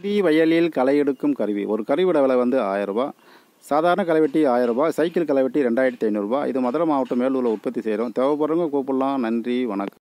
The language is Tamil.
வெட்டி வயலில் களை எடுக்கும் கருவி ஒரு கருவியோட விலை வந்து ஆயரூபா சாதாரண களைவெட்டி ஆயரூபா சைக்கிள் களைவெட்டி ரெண்டாயிரத்தி ஐநூறுரூபா இது மதுரை மாவட்டம் மேலூரில் உற்பத்தி செய்கிறோம் தேவைப்படுறவங்க கூப்பிடலாம் நன்றி வணக்கம்